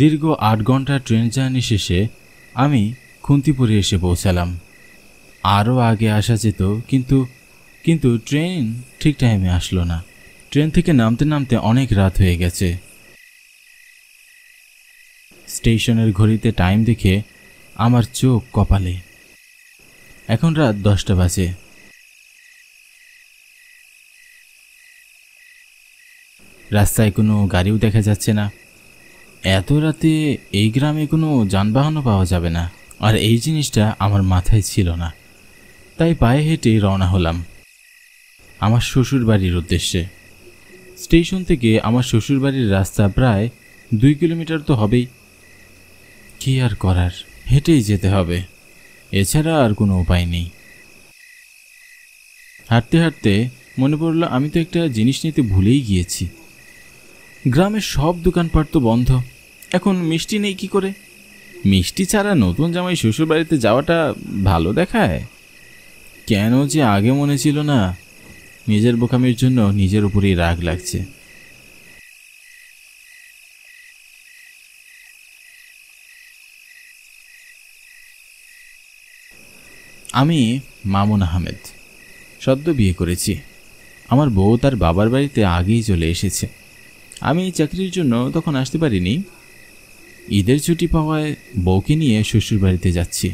দীর্ঘ আট ঘন্টা ট্রেন জার্নি শেষে আমি খুন্তিপুরে এসে পৌঁছালাম আরও আগে আসা যেত কিন্তু কিন্তু ট্রেন ঠিক টাইমে আসলো না ট্রেন থেকে নামতে নামতে অনেক রাত হয়ে গেছে স্টেশনের ঘড়িতে টাইম দেখে আমার চোখ কপালে এখন রাত দশটা বাজে রাস্তায় কোনো গাড়িও দেখা যাচ্ছে না এত রাতে এই গ্রামে কোনো যানবাহনও পাওয়া যাবে না আর এই জিনিসটা আমার মাথায় ছিল না তাই পায়ে হেঁটে রওনা হলাম আমার শ্বশুর বাড়ির উদ্দেশ্যে স্টেশন থেকে আমার শ্বশুর বাড়ির রাস্তা প্রায় দুই কিলোমিটার তো হবেই কি আর করার হেঁটেই যেতে হবে এছাড়া আর কোনো উপায় নেই হাঁটতে হাঁটতে মনে পড়ল আমি তো একটা জিনিস নিতে ভুলেই গিয়েছি গ্রামের সব দোকানপাট তো বন্ধ এখন মিষ্টি নেই কি করে মিষ্টি ছাড়া নতুন জামাই শ্বশুর বাড়িতে যাওয়াটা ভালো দেখায় কেন যে আগে মনে ছিল না নিজের বোকামির জন্য নিজের উপরেই রাগ লাগছে আমি মামুন আহমেদ সদ্য বিয়ে করেছি আমার বউ তার বাবার বাড়িতে আগেই চলে এসেছে আমি চাকরির জন্য তখন আসতে পারিনি ঈদের ছুটি পাওয়ায় বউকে নিয়ে শ্বশুর বাড়িতে যাচ্ছি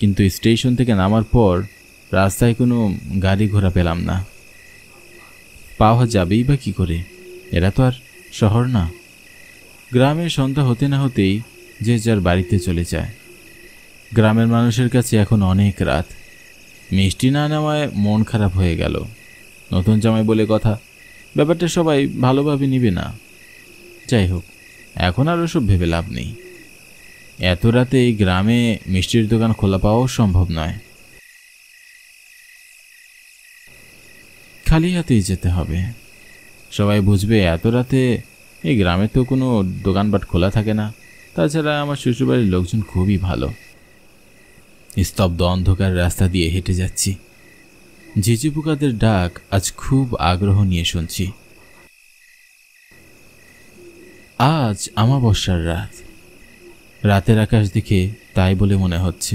কিন্তু স্টেশন থেকে নামার পর রাস্তায় কোনো গাড়ি ঘোড়া পেলাম না পাওয়া যাবেই বা কী করে এরা তো আর শহর না গ্রামের সন্ধ্যা হতে না হতেই যে যার বাড়িতে চলে যায় গ্রামের মানুষের কাছে এখন অনেক রাত মিষ্টি না নেওয়ায় মন খারাপ হয়ে গেল নতুন জামাই বলে কথা ব্যাপারটা সবাই ভালোভাবে নিবে না যাই হোক এখন আর ওসব ভেবে লাভ নেই এত রাতে এই গ্রামে মিষ্টির দোকান খোলা পাওয়াও সম্ভব নয় খালি হাতেই যেতে হবে সবাই বুঝবে এত রাতে এই গ্রামে তো কোনো দোকানপাট খোলা থাকে না তাছাড়া আমার শ্বশুরবাড়ির লোকজন খুবই ভালো স্তব্ধ অন্ধকার রাস্তা দিয়ে হেঁটে যাচ্ছি ঝিঝিপোকাদের ডাক আজ খুব আগ্রহ নিয়ে শুনছি আজ আমাবস্যার রাত রাতের আকাশ দেখে তাই বলে মনে হচ্ছে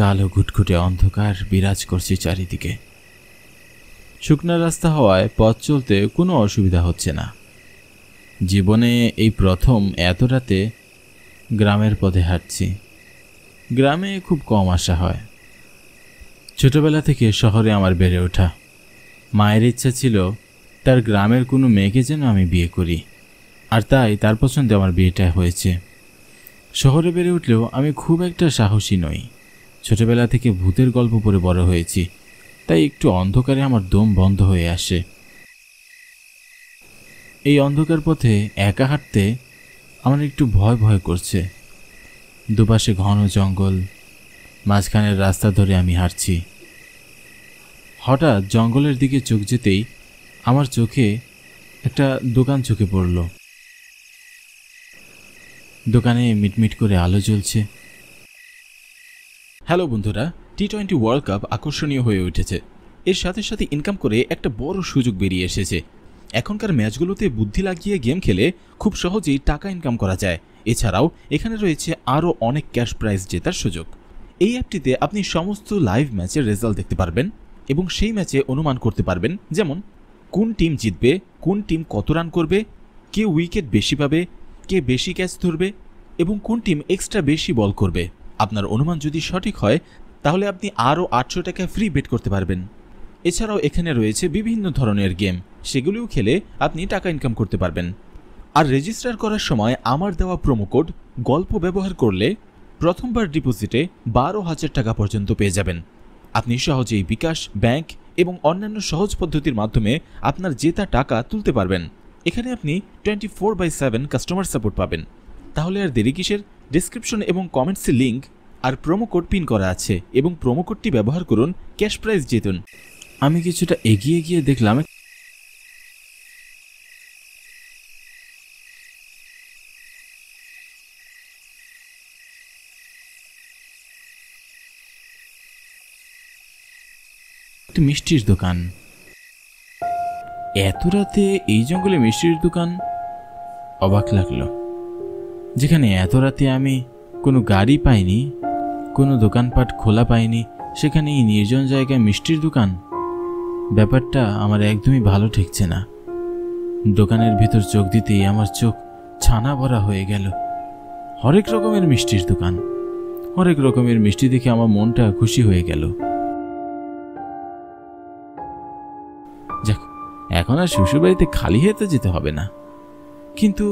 কালো ঘুটঘুটে অন্ধকার বিরাজ করছে চারিদিকে শুকনা রাস্তা হওয়ায় পথ চলতে কোনো অসুবিধা হচ্ছে না জীবনে এই প্রথম এত রাতে গ্রামের পথে হাঁটছি গ্রামে খুব কম আসা হয় ছোটবেলা থেকে শহরে আমার বেড়ে ওঠা মায়ের ইচ্ছা ছিল তার গ্রামের কোনো মেয়েকে যেন আমি বিয়ে করি আর তাই তার পছন্দে আমার বিয়েটা হয়েছে শহরে বেড়ে উঠলেও আমি খুব একটা সাহসী নই ছোটবেলা থেকে ভূতের গল্প পড়ে বড় হয়েছি তাই একটু অন্ধকারে আমার দম বন্ধ হয়ে আসে এই অন্ধকার পথে একা হাঁটতে আমার একটু ভয় ভয় করছে দুপাশে ঘন জঙ্গল মাঝখানের রাস্তা ধরে আমি হাঁটছি হঠাৎ জঙ্গলের দিকে চোখ যেতেই আমার চোখে একটা দোকান চোখে পড়ল দোকানে মিটমিট করে আলো জ্বলছে হ্যালো বন্ধুরা টি টোয়েন্টি ওয়ার্ল্ড কাপ আকর্ষণীয় হয়ে উঠেছে এর সাথে সাথে ইনকাম করে একটা বড় সুযোগ বেরিয়ে এসেছে এখনকার ম্যাচগুলোতে বুদ্ধি লাগিয়ে গেম খেলে খুব সহজেই টাকা ইনকাম করা যায় এছাড়াও এখানে রয়েছে আরও অনেক ক্যাশ প্রাইজ জেতার সুযোগ এই অ্যাপটিতে আপনি সমস্ত লাইভ ম্যাচের রেজাল্ট দেখতে পারবেন এবং সেই ম্যাচে অনুমান করতে পারবেন যেমন কোন টিম জিতবে কোন টিম কত রান করবে কে উইকেট বেশি পাবে কে বেশি ক্যাচ ধরবে এবং কোন টিম এক্সট্রা বেশি বল করবে আপনার অনুমান যদি সঠিক হয় তাহলে আপনি আরও আটশো টাকা ফ্রি বেট করতে পারবেন এছাড়াও এখানে রয়েছে বিভিন্ন ধরনের গেম সেগুলিও খেলে আপনি টাকা ইনকাম করতে পারবেন আর রেজিস্টার করার সময় আমার দেওয়া প্রোমো কোড গল্প ব্যবহার করলে প্রথমবার ডিপোজিটে বারো হাজার টাকা পর্যন্ত পেয়ে যাবেন আপনি সহজেই বিকাশ ব্যাংক এবং অন্যান্য সহজ পদ্ধতির মাধ্যমে আপনার জেতা টাকা তুলতে পারবেন এখানে আপনি twenty four by seven customer support পাবেন তাহলে আর দেরি কিসের ডিসক্রিপশন এবং কমেন্টসের লিঙ্ক আর প্রোমো কোড পিন করা আছে এবং প্রোমো কোডটি ব্যবহার করুন ক্যাশ প্রাইজ জিতুন আমি কিছুটা এগিয়ে গিয়ে দেখলাম একটি মিষ্টির দোকান এত রাতে এই জঙ্গলে মিষ্টির দোকান অবাক লাগলো যেখানে এত রাতে আমি কোনো গাড়ি পাইনি কোনো দোকানপাট খোলা পাইনি সেখানে এই নির্জন জায়গায় মিষ্টির দোকান ব্যাপারটা আমার একদমই ভালো ঠেকছে না দোকানের ভেতর চোখ দিতেই আমার চোখ ছানা ভরা হয়ে গেল হরেক রকমের মিষ্টির দোকান হরেক রকমের মিষ্টি দেখে আমার মনটা খুশি হয়ে গেল এখন আর শ্বশুরবাড়িতে খালি হেতে যেতে হবে না কিন্তু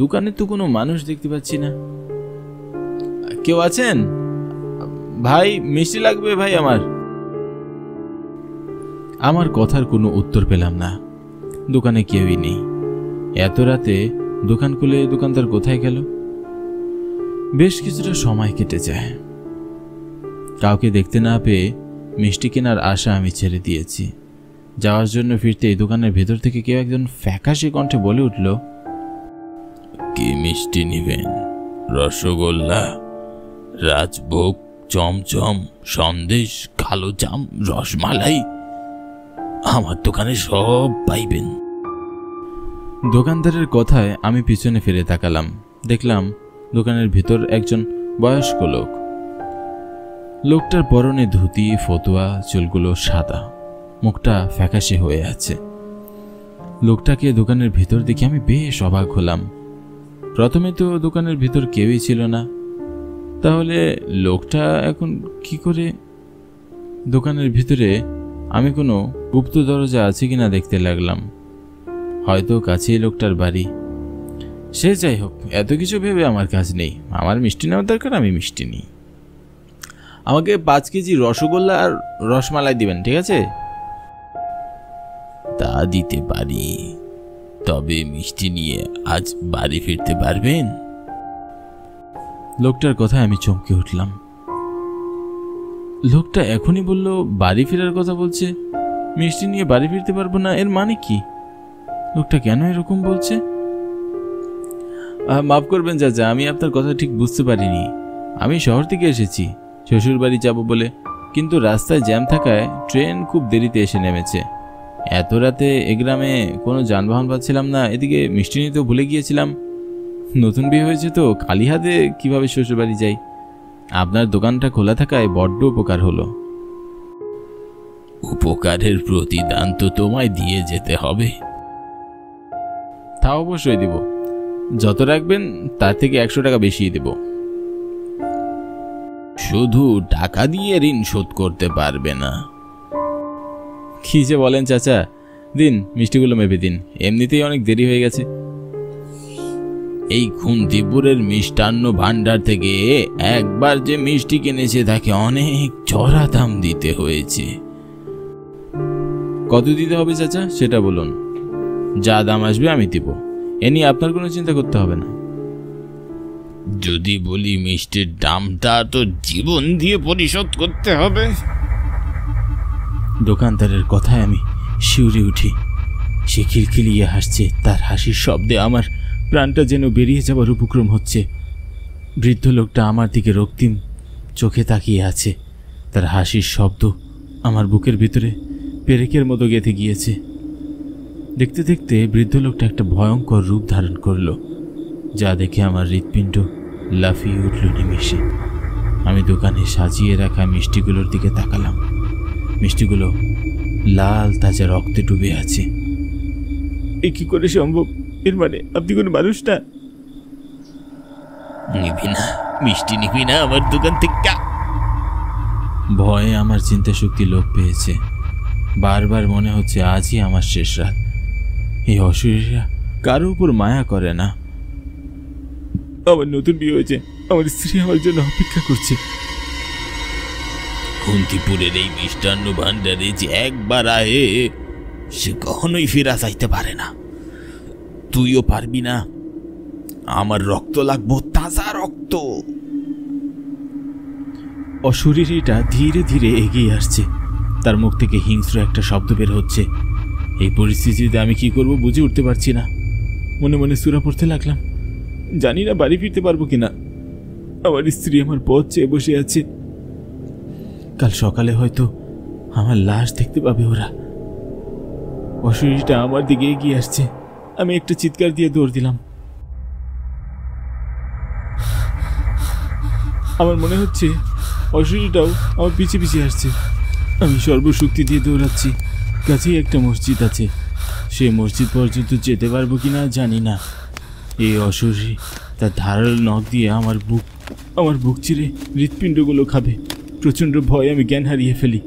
দোকানে তো কোনো মানুষ দেখতে পাচ্ছি না কেউ আছেন ভাই মিষ্টি লাগবে ভাই আমার আমার কথার কোনো উত্তর পেলাম না দোকানে কেউই নেই এত রাতে দোকান খুলে দোকানদার কোথায় গেল বেশ কিছুটা সময় কেটে যায় কাউকে দেখতে না পেয়ে মিষ্টি কেনার আশা আমি ছেড়ে দিয়েছি যাওয়ার জন্য ফিরতে এই দোকানের ভেতর থেকে কেউ একজন ফ্যাকাশে কণ্ঠে বলে উঠল কি মিষ্টি নিবেন রসগোল্লা রাজভোগ চমচম সন্দেশ কালো জাম রসমালাই আমার দোকানে সব পাইবেন দোকানদারের কথায় আমি পিছনে ফিরে তাকালাম দেখলাম দোকানের ভেতর একজন বয়স্ক লোক লোকটার পরনে ধুতি ফতুয়া চুলগুলো সাদা মুখটা ফ্যাকাশে হয়ে আছে লোকটাকে দোকানের ভিতর দেখে আমি বেশ অবাক হলাম প্রথমে তো দোকানের ভিতর কেউই ছিল না তাহলে লোকটা এখন কি করে দোকানের ভিতরে আমি কোনো গুপ্ত দরজা আছে কিনা দেখতে লাগলাম হয়তো কাছেই লোকটার বাড়ি সে যাই হোক এত কিছু ভেবে আমার কাজ নেই আমার মিষ্টি নেওয়ার দরকার আমি মিষ্টি নিই আমাকে পাঁচ কেজি রসগোল্লা আর রসমালাই দিবেন ঠিক আছে তা দিতে পারি তবে মিষ্টি নিয়ে আজ বাড়ি ফিরতে পারবেন লোকটার কথায় আমি চমকে উঠলাম লোকটা এখনই বলল বাড়ি ফেরার কথা বলছে মিষ্টি নিয়ে বাড়ি ফিরতে পারবো না এর মানে কি লোকটা কেন এরকম বলছে মাফ করবেন চাচা আমি আপনার কথা ঠিক বুঝতে পারিনি আমি শহর থেকে এসেছি শ্বশুর বাড়ি যাবো বলে কিন্তু রাস্তায় জ্যাম থাকায় ট্রেন খুব দেরিতে এসে নেমেছে এত রাতে এ গ্রামে কোনো যানবাহন পাচ্ছিলাম না এদিকে মিষ্টি নিতেও ভুলে গিয়েছিলাম নতুন বিয়ে হয়েছে তো খালি হাতে কীভাবে শ্বশুরবাড়ি যাই আপনার দোকানটা খোলা থাকায় বড্ড উপকার হলো উপকারের প্রতিদান তো তোমায় দিয়ে যেতে হবে তা অবশ্যই দেব যত রাখবেন তার থেকে একশো টাকা বেশি দেব শুধু টাকা দিয়ে ঋণ শোধ করতে পারবে না কি যে বলেন চাচা দিন মিষ্টিগুলো মেপে দিন এমনিতেই অনেক দেরি হয়ে গেছে এই খুন্তিপুরের মিষ্টান্ন ভাণ্ডার থেকে একবার যে মিষ্টি কিনেছে তাকে অনেক চড়া দাম দিতে হয়েছে কত দিতে হবে চাচা সেটা বলুন যা দাম আসবে আমি দিব এ নিয়ে আপনার কোনো চিন্তা করতে হবে না যদি বলি মিষ্টির দামটা তো জীবন দিয়ে পরিশোধ করতে হবে দোকানদারের কথায় আমি শিউরে উঠি সে খিলখিলিয়ে হাসছে তার হাসির শব্দে আমার প্রাণটা যেন বেরিয়ে যাবার উপক্রম হচ্ছে বৃদ্ধ লোকটা আমার দিকে রক্তিম চোখে তাকিয়ে আছে তার হাসির শব্দ আমার বুকের ভিতরে পেরেকের মতো গেঁথে গিয়েছে দেখতে দেখতে বৃদ্ধ লোকটা একটা ভয়ঙ্কর রূপ ধারণ করলো যা দেখে আমার হৃৎপিণ্ড লাফিয়ে উঠল নিমিশে আমি দোকানে সাজিয়ে রাখা মিষ্টিগুলোর দিকে তাকালাম মিষ্টিগুলো লাল তাজা রক্তে ডুবে আছে এ কি করে সম্ভব এর মানে আপনি কোনো মানুষ না নিবি না মিষ্টি নিবি না আমার দোকান থেকে ভয়ে আমার চিন্তা শক্তি লোপ পেয়েছে বারবার মনে হচ্ছে আজই আমার শেষ রাত এই অসুবিধা কারো উপর মায়া করে না আমার নতুন বিয়ে হয়েছে আমার স্ত্রী আমার জন্য অপেক্ষা করছে খুন্তিপুরের এই মিষ্টান্ন ভাণ্ডারে যে একবার আয়ে সে কখনোই ফেরা যাইতে পারে না তুইও পারবি না আমার রক্ত লাগবো তাজা রক্ত অশরীরীটা ধীরে ধীরে এগিয়ে আসছে তার মুখ থেকে হিংস্র একটা শব্দ বের হচ্ছে এই পরিস্থিতিতে আমি কি করব বুঝে উঠতে পারছি না মনে মনে সুরা পড়তে লাগলাম জানি না বাড়ি ফিরতে পারবো কিনা আমার স্ত্রী আমার পথ চেয়ে বসে আছে কাল সকালে হয়তো আমার লাশ দেখতে পাবে ওরা অশরীরটা আমার দিকে এগিয়ে আসছে আমি একটা চিৎকার দিয়ে দৌড় দিলাম আমার মনে হচ্ছে অশরীরটাও আমার পিছিয়ে পিছিয়ে আসছে আমি সর্বশক্তি দিয়ে দৌড়াচ্ছি কাছেই একটা মসজিদ আছে সে মসজিদ পর্যন্ত যেতে পারবো কি না জানি না এই অশরীর তার ধারাল নখ দিয়ে আমার বুক আমার বুক চিরে হৃৎপিণ্ডগুলো খাবে প্রচণ্ড ভয়ে আমি জ্ঞান হারিয়ে ফেলি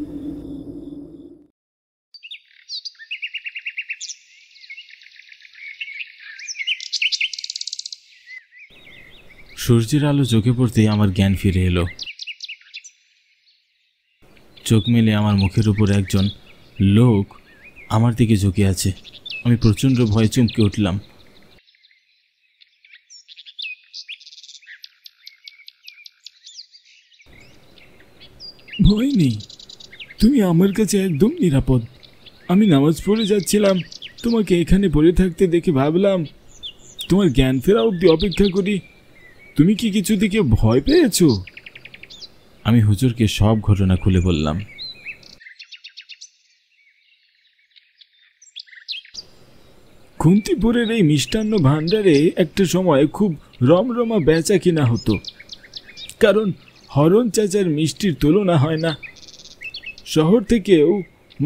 সূর্যের আলো চোখে পড়তেই আমার জ্ঞান ফিরে এলো চোখ মেলে আমার মুখের উপর একজন লোক আমার দিকে ঝুঁকে আছে আমি প্রচণ্ড ভয়ে চমকে উঠলাম ভয় নেই তুমি আমার কাছে একদম নিরাপদ আমি নামাজ পড়ে যাচ্ছিলাম তোমাকে এখানে পড়ে থাকতে দেখে ভাবলাম তোমার জ্ঞান ফেরা অব্দি অপেক্ষা করি তুমি কি কিছু দিকে ভয় পেয়েছ আমি হুজুরকে সব ঘটনা খুলে বললাম খুন্তিপুরের এই মিষ্টান্ন ভাণ্ডারে একটা সময় খুব রমরমা বেচা কিনা হতো কারণ হরণ চাচার মিষ্টির তুলনা হয় না শহর থেকেও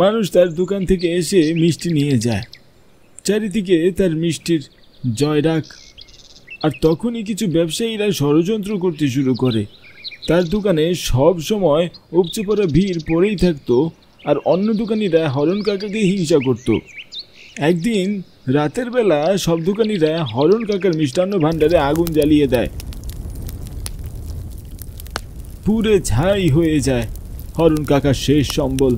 মানুষ তার দোকান থেকে এসে মিষ্টি নিয়ে যায় চারিদিকে তার মিষ্টির রাখ আর তখনই কিছু ব্যবসায়ীরা ষড়যন্ত্র করতে শুরু করে তার দোকানে সব সময় উপচে পড়া ভিড় পড়েই থাকতো আর অন্য দোকানিরা হরণ কাকাকে হিংসা করত একদিন রাতের বেলা সব দোকানিরা হরণ কাকার মিষ্টান্ন ভাণ্ডারে আগুন জ্বালিয়ে দেয় পুরে ঝাই হয়ে যায় হরণ কাকার শেষ সম্বল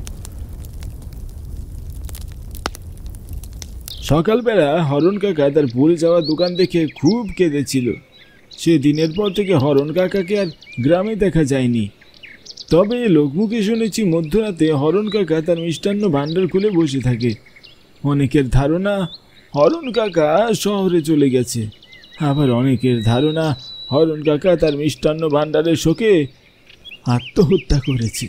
সকালবেলা হরণ কাকা তার পড়ে যাওয়া দোকান দেখে খুব কেঁদেছিল সে দিনের পর থেকে হরণ কাকাকে আর গ্রামে দেখা যায়নি তবে লোকমুখে শুনেছি মধ্যরাতে হরণ কাকা তার মিষ্টান্ন ভাণ্ডার খুলে বসে থাকে অনেকের ধারণা হরণ কাকা শহরে চলে গেছে আবার অনেকের ধারণা হরণ কাকা তার মিষ্টান্ন ভাণ্ডারের শোকে আত্মহত্যা করেছে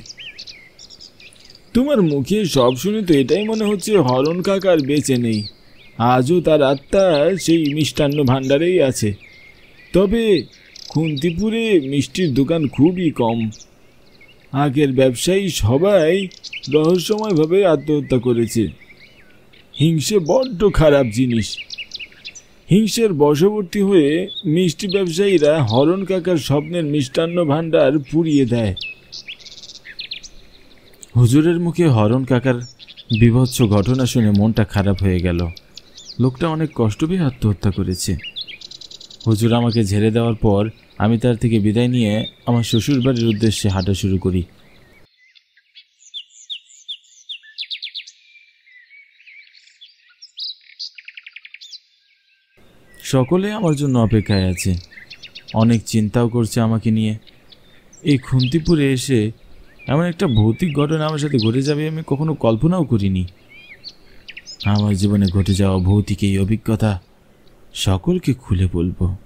তোমার মুখে সব শুনে তো এটাই মনে হচ্ছে হরণ কাকার বেঁচে নেই আজও তার আত্মা সেই মিষ্টান্ন ভাণ্ডারেই আছে তবে খুন্তিপুরে মিষ্টির দোকান খুবই কম আগের ব্যবসায়ী সবাই রহস্যময়ভাবে আত্মহত্যা করেছে হিংসে বড্ড খারাপ জিনিস হিংসের বশবর্তী হয়ে মিষ্টি ব্যবসায়ীরা হরণ কাকার স্বপ্নের মিষ্টান্ন ভাণ্ডার পুড়িয়ে দেয় হুজুরের মুখে হরণ কাকার বিভৎস ঘটনা শুনে মনটা খারাপ হয়ে গেল লোকটা অনেক কষ্ট পেয়ে আত্মহত্যা করেছে হুজুর আমাকে ঝেড়ে দেওয়ার পর আমি তার থেকে বিদায় নিয়ে আমার শ্বশুরবাড়ির উদ্দেশ্যে হাঁটা শুরু করি সকলে আমার জন্য অপেক্ষায় আছে অনেক চিন্তাও করছে আমাকে নিয়ে এই খুন্তিপুরে এসে এমন একটা ভৌতিক ঘটনা আমার সাথে ঘটে যাবে আমি কখনো কল্পনাও করিনি আমার জীবনে ঘটে যাওয়া ভৌতিক এই অভিজ্ঞতা সকলকে খুলে বলবো